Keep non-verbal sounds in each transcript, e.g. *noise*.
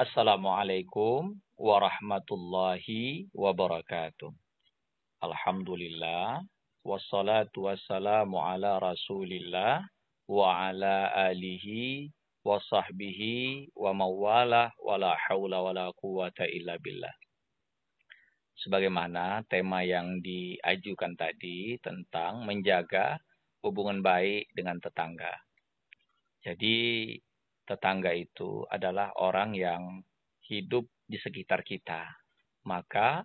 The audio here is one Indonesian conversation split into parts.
Assalamualaikum warahmatullahi wabarakatuh. Alhamdulillah. Wassalatu wassalamu ala rasulillah wa ala alihi wa sahbihi wa mawala wa la hawla wa la quwata illa billah. Sebagaimana tema yang diajukan tadi tentang menjaga hubungan baik dengan tetangga. Jadi tetangga itu adalah orang yang hidup di sekitar kita. Maka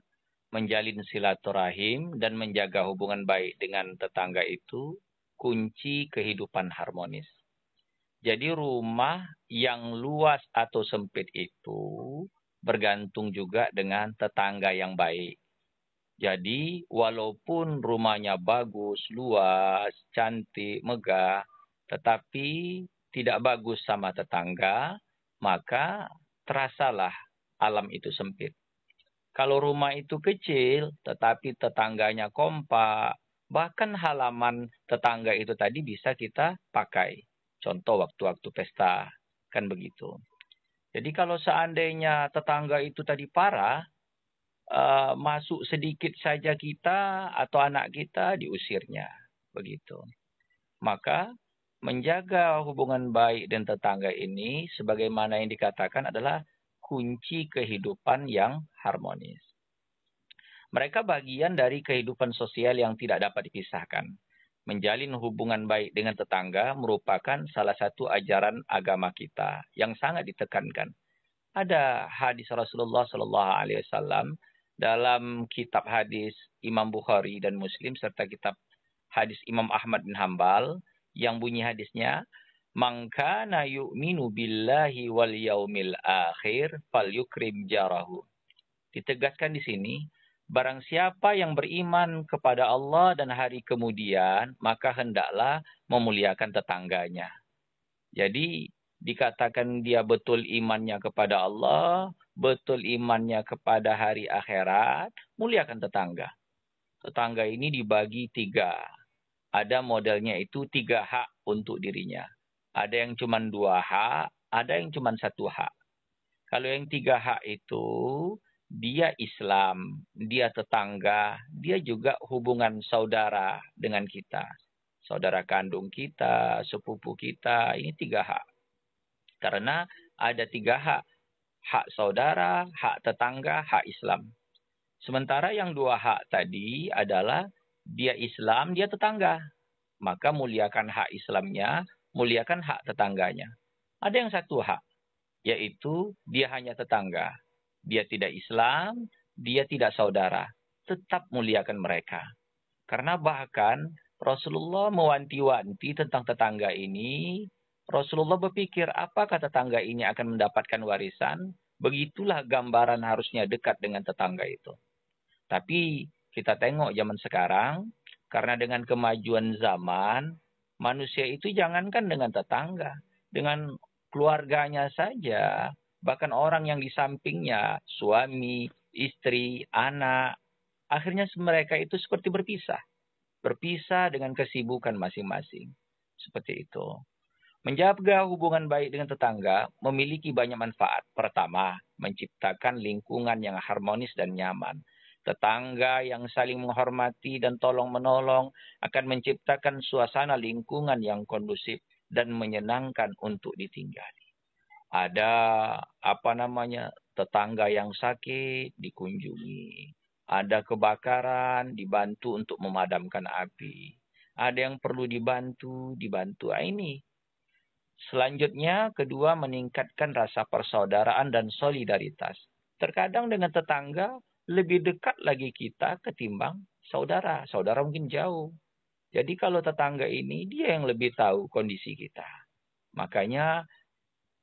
menjalin silaturahim dan menjaga hubungan baik dengan tetangga itu kunci kehidupan harmonis. Jadi rumah yang luas atau sempit itu bergantung juga dengan tetangga yang baik. Jadi walaupun rumahnya bagus, luas, cantik, megah, tetapi tidak bagus sama tetangga, maka terasalah alam itu sempit. Kalau rumah itu kecil, tetapi tetangganya kompak, bahkan halaman tetangga itu tadi bisa kita pakai. Contoh waktu-waktu pesta, kan begitu. Jadi kalau seandainya tetangga itu tadi parah, eh, masuk sedikit saja kita atau anak kita diusirnya, begitu. Maka menjaga hubungan baik dan tetangga ini sebagaimana yang dikatakan adalah kunci kehidupan yang harmonis. Mereka bagian dari kehidupan sosial yang tidak dapat dipisahkan. Menjalin hubungan baik dengan tetangga merupakan salah satu ajaran agama kita yang sangat ditekankan. Ada hadis Rasulullah Sallallahu Alaihi Wasallam dalam kitab hadis Imam Bukhari dan Muslim serta kitab hadis Imam Ahmad bin Hambal yang bunyi hadisnya mangkana yu'minu billahi wal yaumil akhir falyukrim jarahu. Ditegaskan di sini, barang siapa yang beriman kepada Allah dan hari kemudian, maka hendaklah memuliakan tetangganya. Jadi dikatakan dia betul imannya kepada Allah, betul imannya kepada hari akhirat, muliakan tetangga. Tetangga ini dibagi tiga ada modelnya itu 3H untuk dirinya. Ada yang cuma 2H, ada yang cuma 1H. Kalau yang 3H itu dia Islam, dia tetangga, dia juga hubungan saudara dengan kita. Saudara kandung kita, sepupu kita, ini 3H. Karena ada 3H. Hak saudara, hak tetangga, hak Islam. Sementara yang dua hak tadi adalah dia Islam, dia tetangga. Maka muliakan hak Islamnya, muliakan hak tetangganya. Ada yang satu hak, yaitu dia hanya tetangga. Dia tidak Islam, dia tidak saudara. Tetap muliakan mereka. Karena bahkan Rasulullah mewanti-wanti tentang tetangga ini. Rasulullah berpikir, apakah tetangga ini akan mendapatkan warisan? Begitulah gambaran harusnya dekat dengan tetangga itu. Tapi kita tengok zaman sekarang, karena dengan kemajuan zaman, manusia itu jangankan dengan tetangga, dengan keluarganya saja, bahkan orang yang di sampingnya, suami, istri, anak, akhirnya mereka itu seperti berpisah. Berpisah dengan kesibukan masing-masing. Seperti itu. Menjaga hubungan baik dengan tetangga memiliki banyak manfaat. Pertama, menciptakan lingkungan yang harmonis dan nyaman tetangga yang saling menghormati dan tolong menolong akan menciptakan suasana lingkungan yang kondusif dan menyenangkan untuk ditinggali. Ada apa namanya tetangga yang sakit dikunjungi, ada kebakaran dibantu untuk memadamkan api, ada yang perlu dibantu dibantu. Nah, ini Selanjutnya, kedua meningkatkan rasa persaudaraan dan solidaritas. Terkadang dengan tetangga lebih dekat lagi kita ketimbang saudara. Saudara mungkin jauh. Jadi kalau tetangga ini dia yang lebih tahu kondisi kita. Makanya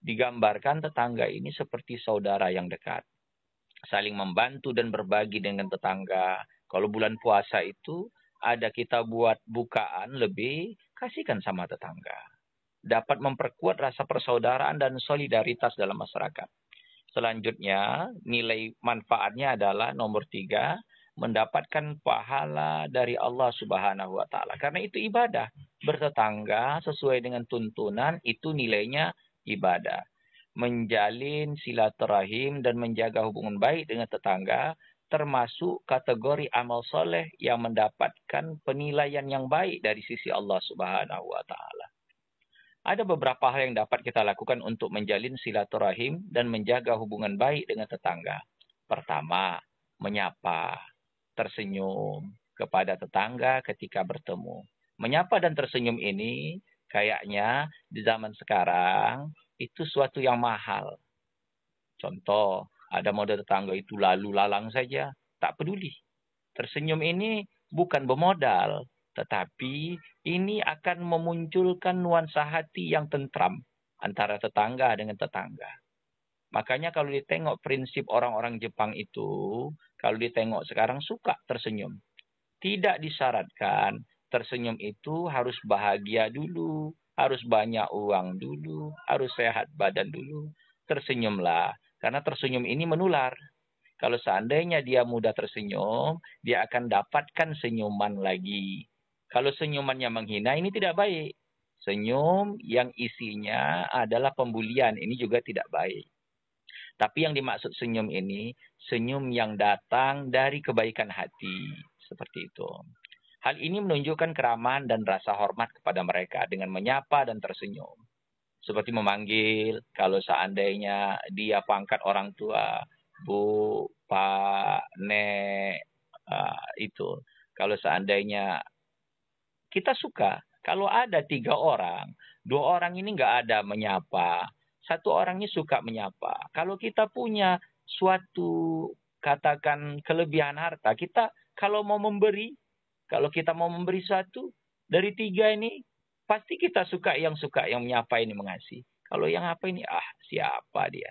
digambarkan tetangga ini seperti saudara yang dekat. Saling membantu dan berbagi dengan tetangga. Kalau bulan puasa itu ada kita buat bukaan lebih kasihkan sama tetangga. Dapat memperkuat rasa persaudaraan dan solidaritas dalam masyarakat. Selanjutnya, nilai manfaatnya adalah nomor tiga, mendapatkan pahala dari Allah Subhanahu wa Ta'ala. Karena itu ibadah bertetangga sesuai dengan tuntunan itu nilainya ibadah. Menjalin silaturahim dan menjaga hubungan baik dengan tetangga termasuk kategori amal soleh yang mendapatkan penilaian yang baik dari sisi Allah Subhanahu wa Ta'ala. Ada beberapa hal yang dapat kita lakukan untuk menjalin silaturahim dan menjaga hubungan baik dengan tetangga. Pertama, menyapa, tersenyum kepada tetangga ketika bertemu. Menyapa dan tersenyum ini kayaknya di zaman sekarang itu suatu yang mahal. Contoh, ada modal tetangga itu lalu lalang saja, tak peduli. Tersenyum ini bukan bermodal, tetapi ini akan memunculkan nuansa hati yang tentram antara tetangga dengan tetangga. Makanya kalau ditengok prinsip orang-orang Jepang itu, kalau ditengok sekarang suka tersenyum. Tidak disyaratkan tersenyum itu harus bahagia dulu, harus banyak uang dulu, harus sehat badan dulu. Tersenyumlah, karena tersenyum ini menular. Kalau seandainya dia mudah tersenyum, dia akan dapatkan senyuman lagi. Kalau senyumannya menghina ini tidak baik. Senyum yang isinya adalah pembulian ini juga tidak baik. Tapi yang dimaksud senyum ini senyum yang datang dari kebaikan hati seperti itu. Hal ini menunjukkan keramahan dan rasa hormat kepada mereka dengan menyapa dan tersenyum. Seperti memanggil kalau seandainya dia pangkat orang tua, Bu, Pak, Nek, uh, itu. Kalau seandainya kita suka kalau ada tiga orang, dua orang ini nggak ada menyapa, satu orangnya suka menyapa. Kalau kita punya suatu katakan kelebihan harta, kita kalau mau memberi, kalau kita mau memberi satu dari tiga ini, pasti kita suka yang suka yang menyapa ini mengasihi. Kalau yang apa ini, ah siapa dia?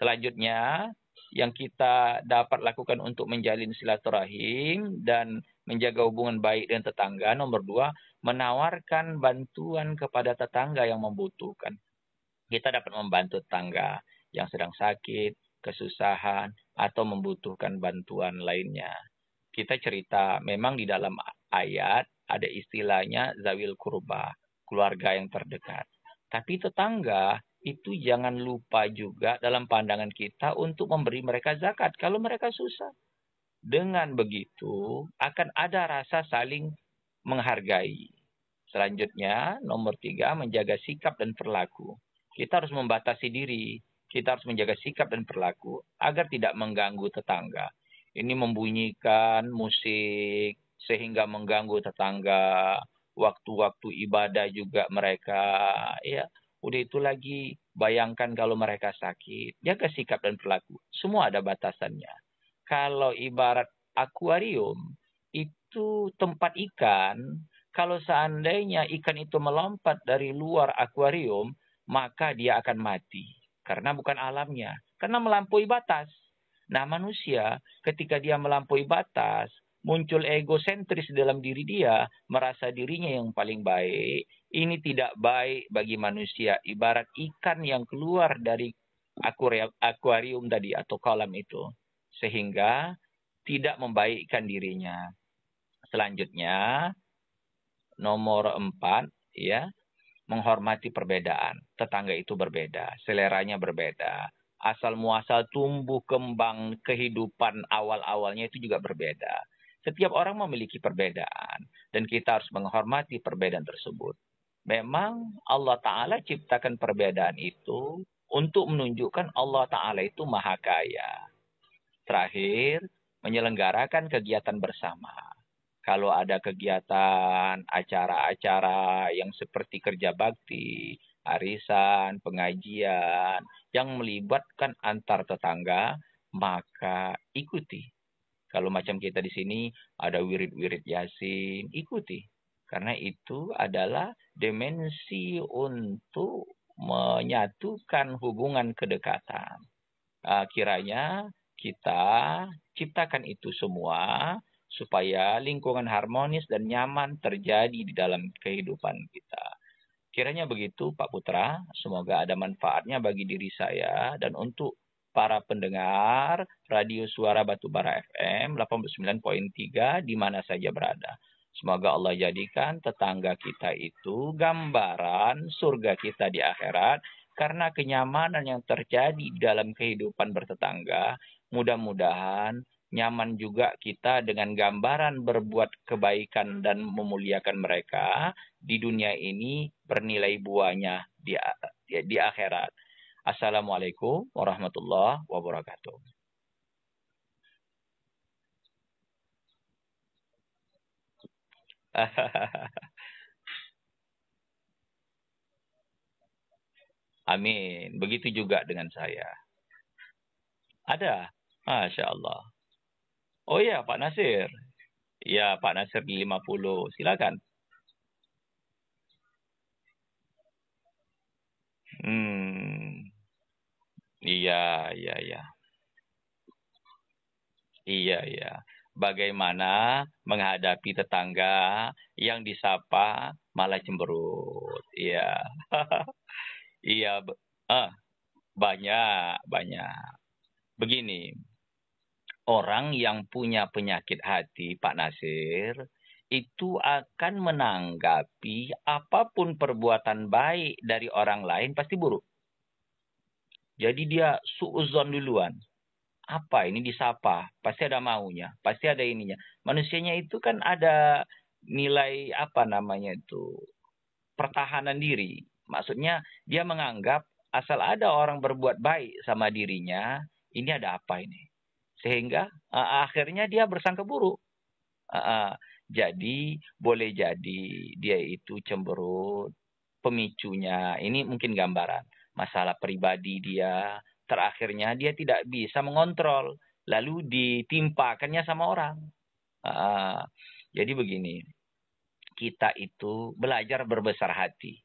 Selanjutnya, yang kita dapat lakukan untuk menjalin silaturahim dan menjaga hubungan baik dengan tetangga. Nomor dua, menawarkan bantuan kepada tetangga yang membutuhkan. Kita dapat membantu tetangga yang sedang sakit, kesusahan, atau membutuhkan bantuan lainnya. Kita cerita, memang di dalam ayat ada istilahnya zawil kurba, keluarga yang terdekat. Tapi tetangga itu jangan lupa juga dalam pandangan kita untuk memberi mereka zakat kalau mereka susah. Dengan begitu akan ada rasa saling menghargai. Selanjutnya, nomor tiga, menjaga sikap dan perilaku. Kita harus membatasi diri, kita harus menjaga sikap dan perilaku agar tidak mengganggu tetangga. Ini membunyikan musik sehingga mengganggu tetangga, waktu-waktu ibadah juga mereka, ya. Udah itu lagi, bayangkan kalau mereka sakit, jaga sikap dan perilaku. Semua ada batasannya kalau ibarat akuarium itu tempat ikan, kalau seandainya ikan itu melompat dari luar akuarium, maka dia akan mati karena bukan alamnya, karena melampaui batas. Nah, manusia ketika dia melampaui batas, muncul egosentris dalam diri dia, merasa dirinya yang paling baik. Ini tidak baik bagi manusia, ibarat ikan yang keluar dari akuarium tadi atau kolam itu sehingga tidak membaikkan dirinya. Selanjutnya nomor empat ya menghormati perbedaan. Tetangga itu berbeda, seleranya berbeda, asal muasal tumbuh kembang kehidupan awal-awalnya itu juga berbeda. Setiap orang memiliki perbedaan dan kita harus menghormati perbedaan tersebut. Memang Allah Ta'ala ciptakan perbedaan itu untuk menunjukkan Allah Ta'ala itu maha kaya. Terakhir, menyelenggarakan kegiatan bersama. Kalau ada kegiatan, acara-acara yang seperti kerja bakti, arisan, pengajian yang melibatkan antar tetangga, maka ikuti. Kalau macam kita di sini ada wirid-wirid Yasin, ikuti. Karena itu adalah dimensi untuk menyatukan hubungan kedekatan. Ah, kiranya kita ciptakan itu semua supaya lingkungan harmonis dan nyaman terjadi di dalam kehidupan kita. Kiranya begitu Pak Putra, semoga ada manfaatnya bagi diri saya dan untuk para pendengar Radio Suara Batu Batubara FM 89.3 di mana saja berada. Semoga Allah jadikan tetangga kita itu gambaran surga kita di akhirat karena kenyamanan yang terjadi dalam kehidupan bertetangga Mudah-mudahan nyaman juga kita dengan gambaran berbuat kebaikan dan memuliakan mereka di dunia ini bernilai buahnya di, ya, di akhirat. Assalamualaikum warahmatullahi wabarakatuh. *laughs* Amin. Begitu juga dengan saya. Ada Masya Allah. Oh ya Pak Nasir. Ya, Pak Nasir di 50. Silakan. Hmm. Iya, iya, iya. Iya, iya. Bagaimana menghadapi tetangga yang disapa malah cemberut. Iya. *laughs* Iya, ah, banyak, banyak. Begini, orang yang punya penyakit hati, Pak Nasir, itu akan menanggapi apapun perbuatan baik dari orang lain pasti buruk. Jadi dia suuzon duluan. Apa ini disapa? Pasti ada maunya, pasti ada ininya. Manusianya itu kan ada nilai apa namanya itu pertahanan diri. Maksudnya dia menganggap asal ada orang berbuat baik sama dirinya, ini ada apa ini? sehingga uh, akhirnya dia bersangka buruk. Uh, uh, jadi boleh jadi dia itu cemberut pemicunya. Ini mungkin gambaran masalah pribadi dia. Terakhirnya dia tidak bisa mengontrol, lalu ditimpakannya sama orang. Uh, jadi begini, kita itu belajar berbesar hati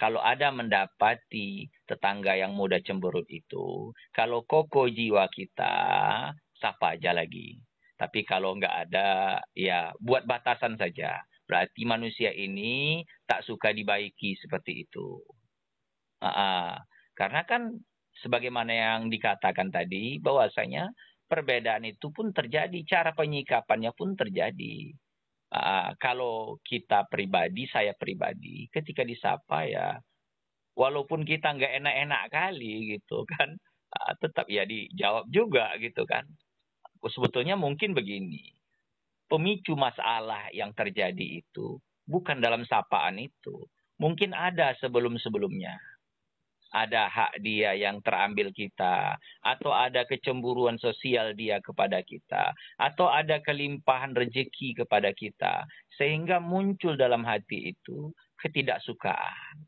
kalau ada mendapati tetangga yang muda cemberut itu, kalau koko jiwa kita, sapa aja lagi. Tapi kalau nggak ada, ya buat batasan saja. Berarti manusia ini tak suka dibaiki seperti itu. Uh-uh. karena kan sebagaimana yang dikatakan tadi, bahwasanya perbedaan itu pun terjadi, cara penyikapannya pun terjadi uh, kalau kita pribadi, saya pribadi, ketika disapa ya, walaupun kita nggak enak-enak kali gitu kan, uh, tetap ya dijawab juga gitu kan. Sebetulnya mungkin begini, pemicu masalah yang terjadi itu bukan dalam sapaan itu, mungkin ada sebelum-sebelumnya ada hak dia yang terambil kita, atau ada kecemburuan sosial dia kepada kita, atau ada kelimpahan rezeki kepada kita, sehingga muncul dalam hati itu ketidaksukaan.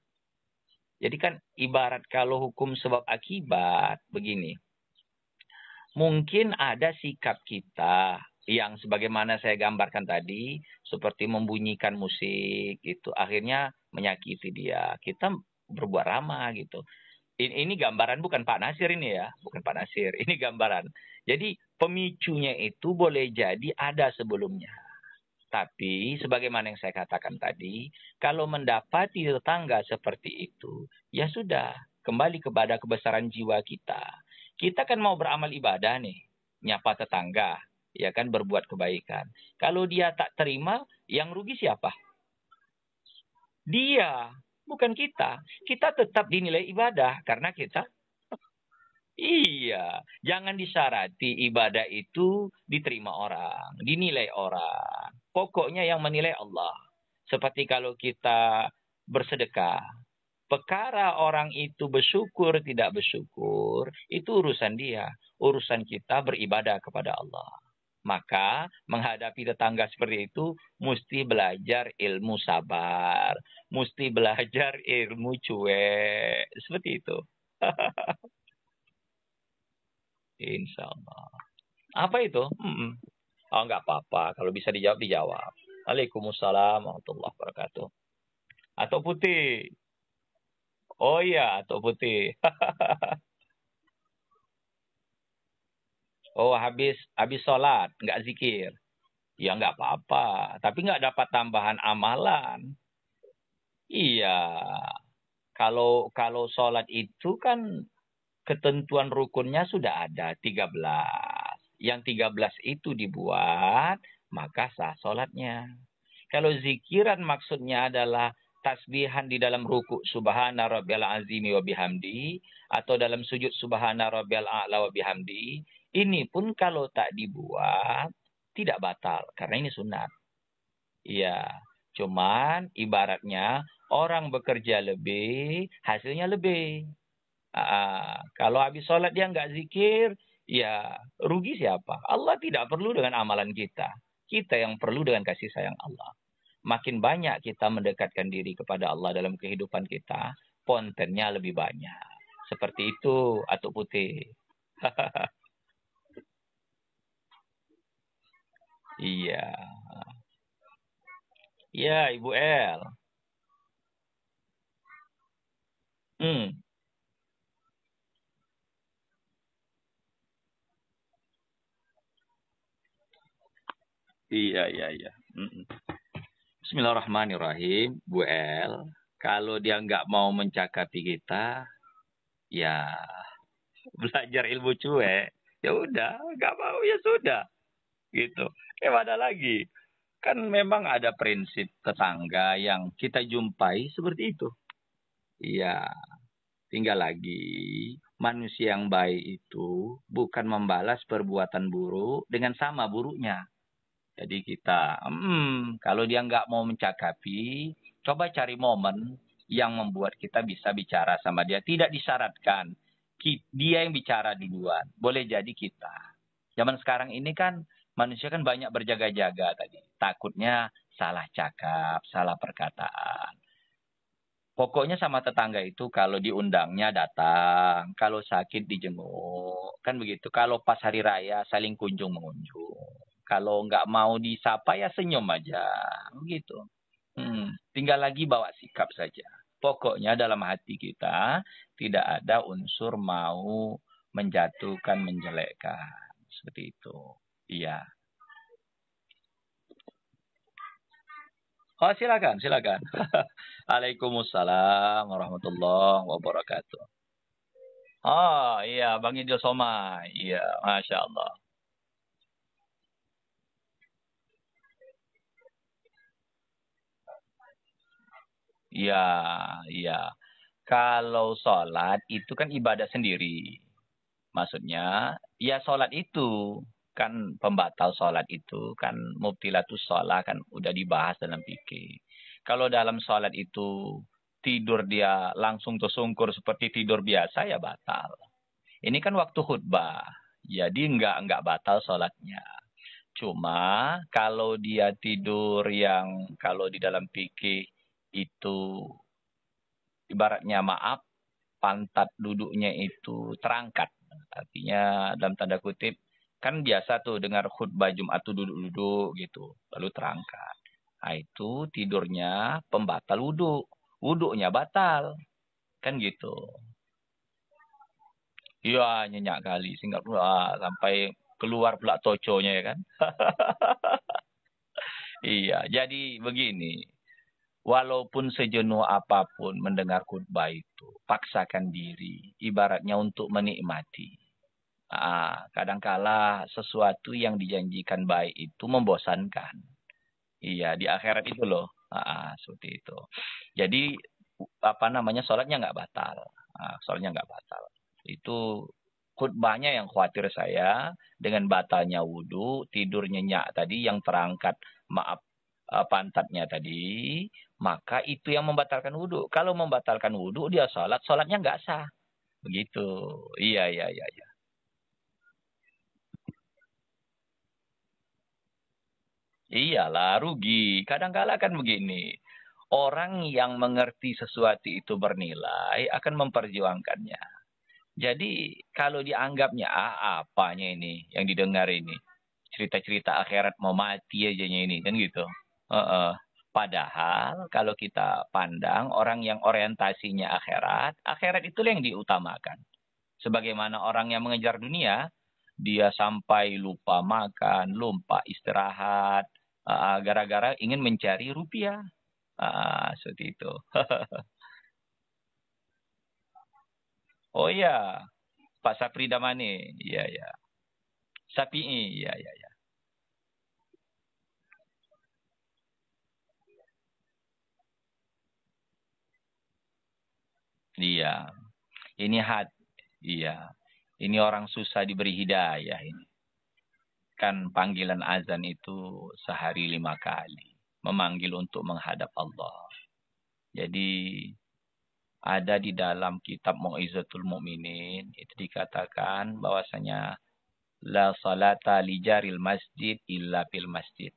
Jadi kan ibarat kalau hukum sebab akibat begini. Mungkin ada sikap kita yang sebagaimana saya gambarkan tadi seperti membunyikan musik itu akhirnya menyakiti dia. Kita berbuat ramah gitu. Ini, ini gambaran bukan Pak Nasir ini ya, bukan Pak Nasir. Ini gambaran. Jadi pemicunya itu boleh jadi ada sebelumnya. Tapi sebagaimana yang saya katakan tadi, kalau mendapati tetangga seperti itu, ya sudah, kembali kepada kebesaran jiwa kita. Kita kan mau beramal ibadah nih, nyapa tetangga, ya kan berbuat kebaikan. Kalau dia tak terima, yang rugi siapa? Dia bukan kita. Kita tetap dinilai ibadah karena kita Iya, jangan disarati ibadah itu diterima orang, dinilai orang. Pokoknya yang menilai Allah. Seperti kalau kita bersedekah, perkara orang itu bersyukur tidak bersyukur, itu urusan dia. Urusan kita beribadah kepada Allah. Maka menghadapi tetangga seperti itu mesti belajar ilmu sabar, mesti belajar ilmu cuek, seperti itu. *laughs* Insya Allah. Apa itu? Hmm. Oh nggak apa-apa, kalau bisa dijawab dijawab. Waalaikumsalam warahmatullahi wabarakatuh. Atau putih. Oh iya, atau putih. *laughs* Oh habis habis sholat nggak zikir. Ya nggak apa-apa. Tapi nggak dapat tambahan amalan. Iya. Kalau kalau sholat itu kan ketentuan rukunnya sudah ada tiga belas. Yang tiga belas itu dibuat maka sah sholatnya. Kalau zikiran maksudnya adalah tasbihan di dalam ruku subhana rabbiyal azimi wa bihamdi atau dalam sujud subhana rabbiyal a'la wa bihamdi ini pun kalau tak dibuat tidak batal karena ini sunat. Iya, cuman ibaratnya orang bekerja lebih, hasilnya lebih. Aa, kalau habis sholat dia nggak zikir, ya rugi siapa? Allah tidak perlu dengan amalan kita. Kita yang perlu dengan kasih sayang Allah. Makin banyak kita mendekatkan diri kepada Allah dalam kehidupan kita, kontennya lebih banyak. Seperti itu, Atuk Putih. *laughs* Iya. Iya, Ibu L. Hmm. Iya, iya, iya. Hmm. Bismillahirrahmanirrahim, Bu El. Kalau dia nggak mau mencakapi kita, ya *laughs* belajar ilmu cuek. Ya udah, nggak mau ya sudah gitu. Ya, ada lagi. Kan memang ada prinsip tetangga yang kita jumpai seperti itu. Iya. Tinggal lagi, manusia yang baik itu bukan membalas perbuatan buruk dengan sama buruknya. Jadi kita, hmm, kalau dia nggak mau mencakapi, coba cari momen yang membuat kita bisa bicara sama dia. Tidak disyaratkan, dia yang bicara duluan. Boleh jadi kita. Zaman sekarang ini kan manusia kan banyak berjaga-jaga tadi. Takutnya salah cakap, salah perkataan. Pokoknya sama tetangga itu kalau diundangnya datang, kalau sakit dijenguk, kan begitu. Kalau pas hari raya saling kunjung mengunjung. Kalau nggak mau disapa ya senyum aja, begitu. Hmm, tinggal lagi bawa sikap saja. Pokoknya dalam hati kita tidak ada unsur mau menjatuhkan, menjelekkan seperti itu. Iya. Oh silakan, silakan. Waalaikumsalam *laughs* warahmatullahi wabarakatuh. Oh iya, Bang Idil Soma. Iya, Masya Allah. Iya, iya. Kalau sholat itu kan ibadah sendiri. Maksudnya, ya sholat itu kan pembatal sholat itu kan mubtilatus sholat kan udah dibahas dalam pikir Kalau dalam sholat itu tidur dia langsung tersungkur seperti tidur biasa ya batal. Ini kan waktu khutbah, jadi nggak nggak batal sholatnya. Cuma kalau dia tidur yang kalau di dalam pikir itu ibaratnya maaf pantat duduknya itu terangkat, artinya dalam tanda kutip kan biasa tuh dengar khutbah Jumat tuh duduk-duduk gitu, lalu terangkat. Nah, itu tidurnya pembatal wudhu. Wudhunya batal. Kan gitu. Iya, nyenyak kali. sehingga ah, sampai keluar pula toconya ya kan. *laughs* iya, jadi begini. Walaupun sejenuh apapun mendengar khutbah itu, paksakan diri ibaratnya untuk menikmati. Ah, kadangkala sesuatu yang dijanjikan baik itu membosankan. Iya, di akhirat itu loh. Ah, seperti itu. Jadi apa namanya sholatnya nggak batal. Ah, sholatnya nggak batal. Itu khutbahnya yang khawatir saya dengan batalnya wudhu, tidur nyenyak tadi yang terangkat maaf ah, pantatnya tadi, maka itu yang membatalkan wudhu. Kalau membatalkan wudhu dia sholat, sholatnya nggak sah. Begitu. Iya, iya, iya, iya. Iyalah rugi. Kadangkala kan begini. Orang yang mengerti sesuatu itu bernilai akan memperjuangkannya. Jadi kalau dianggapnya ah apanya ini yang didengar ini cerita-cerita akhirat mau mati aja ini kan gitu. Uh -uh. Padahal kalau kita pandang orang yang orientasinya akhirat, akhirat itulah yang diutamakan. Sebagaimana orang yang mengejar dunia, dia sampai lupa makan, lupa istirahat, Ah, gara-gara ingin mencari rupiah. uh, seperti itu. *laughs* oh ya, Pak Sapri Damani. Iya, ya. Sapi? Iya, iya ya. Iya. Ini hat. Iya. Ini orang susah diberi hidayah ini mendengarkan panggilan azan itu sehari lima kali. Memanggil untuk menghadap Allah. Jadi ada di dalam kitab Mu'izzatul Mu'minin itu dikatakan bahwasanya la salata li jaril masjid illa fil masjid.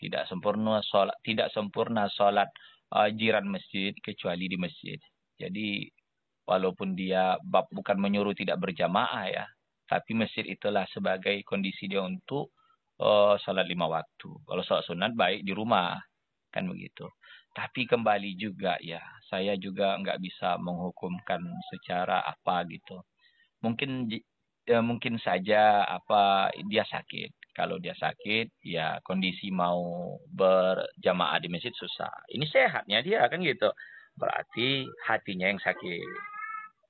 Tidak sempurna salat tidak sempurna salat uh, jiran masjid kecuali di masjid. Jadi walaupun dia bab bukan menyuruh tidak berjamaah ya, tapi masjid itulah sebagai kondisi dia untuk uh, salat lima waktu. Kalau salat sunat baik di rumah, kan begitu. Tapi kembali juga ya, saya juga nggak bisa menghukumkan secara apa gitu. Mungkin ya, mungkin saja apa dia sakit. Kalau dia sakit, ya kondisi mau berjamaah di masjid susah. Ini sehatnya dia kan gitu. Berarti hatinya yang sakit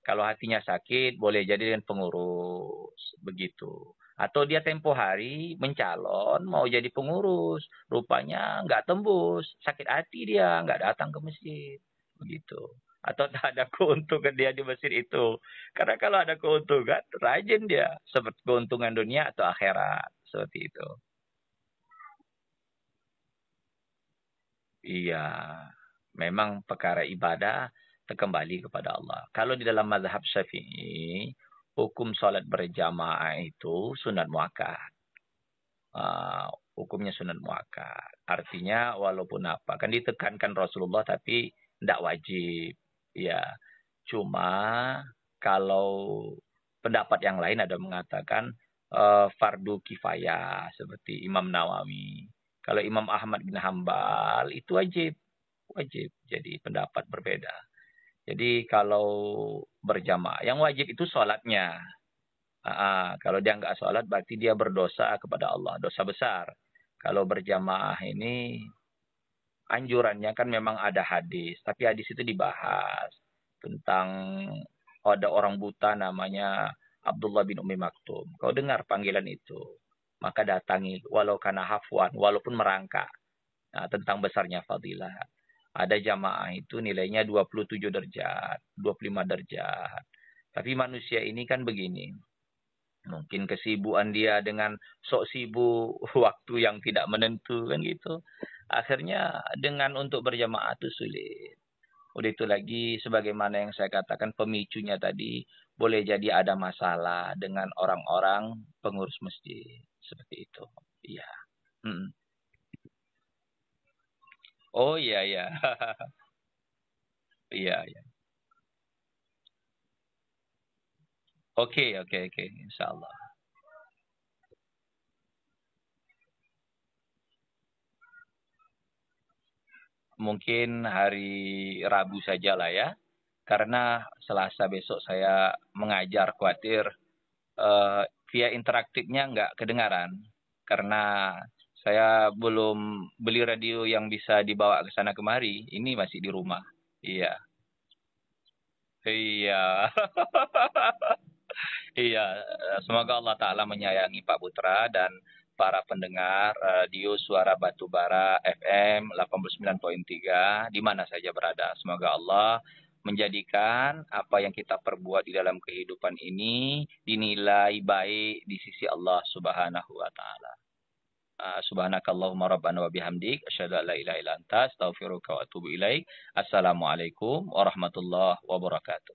kalau hatinya sakit, boleh jadi dengan pengurus. Begitu. Atau dia tempo hari mencalon mau jadi pengurus. Rupanya nggak tembus. Sakit hati dia, nggak datang ke masjid. Begitu. Atau *laughs* tak ada keuntungan dia di masjid itu. Karena kalau ada keuntungan, rajin dia. Seperti keuntungan dunia atau akhirat. Seperti itu. Iya, memang perkara ibadah kembali kepada Allah. Kalau di dalam mazhab syafi'i, hukum sholat berjamaah itu sunat muakkad. Uh, hukumnya sunat muakkad. Artinya walaupun apa, kan ditekankan Rasulullah tapi tidak wajib. Ya, cuma kalau pendapat yang lain ada mengatakan uh, fardu kifayah seperti Imam Nawawi. Kalau Imam Ahmad bin Hambal itu wajib, wajib. Jadi pendapat berbeda. Jadi kalau berjamaah, yang wajib itu sholatnya. Aa, kalau dia nggak sholat berarti dia berdosa kepada Allah, dosa besar. Kalau berjamaah ini anjurannya kan memang ada hadis, tapi hadis itu dibahas tentang oh ada orang buta namanya Abdullah bin Umi Maktum. Kau dengar panggilan itu, maka datangi walau karena hafuan, walaupun merangkak. Nah, tentang besarnya fadilah ada jamaah itu nilainya 27 derajat, 25 derajat. Tapi manusia ini kan begini. Mungkin kesibukan dia dengan sok sibuk, *laughs* waktu yang tidak menentu kan gitu. Akhirnya dengan untuk berjamaah itu sulit. Udah itu lagi sebagaimana yang saya katakan pemicunya tadi boleh jadi ada masalah dengan orang-orang pengurus masjid seperti itu. Iya. Hmm. Oh iya iya. *laughs* iya iya. Oke okay, oke okay, oke okay. insyaallah. Mungkin hari Rabu saja lah ya. Karena Selasa besok saya mengajar khawatir uh, via interaktifnya nggak kedengaran karena saya belum beli radio yang bisa dibawa ke sana kemari. Ini masih di rumah. Iya. Iya. *laughs* iya, semoga Allah taala menyayangi Pak Putra dan para pendengar eh, radio Suara Batubara FM 89.3 di mana saja berada. Semoga Allah menjadikan apa yang kita perbuat di dalam kehidupan ini dinilai baik di sisi Allah Subhanahu wa taala. Ah, subhanakallahumma rabbana wa bihamdik. an la ilaha illa anta. Astaghfiruka wa atubu ilaik. Assalamualaikum warahmatullahi wabarakatuh.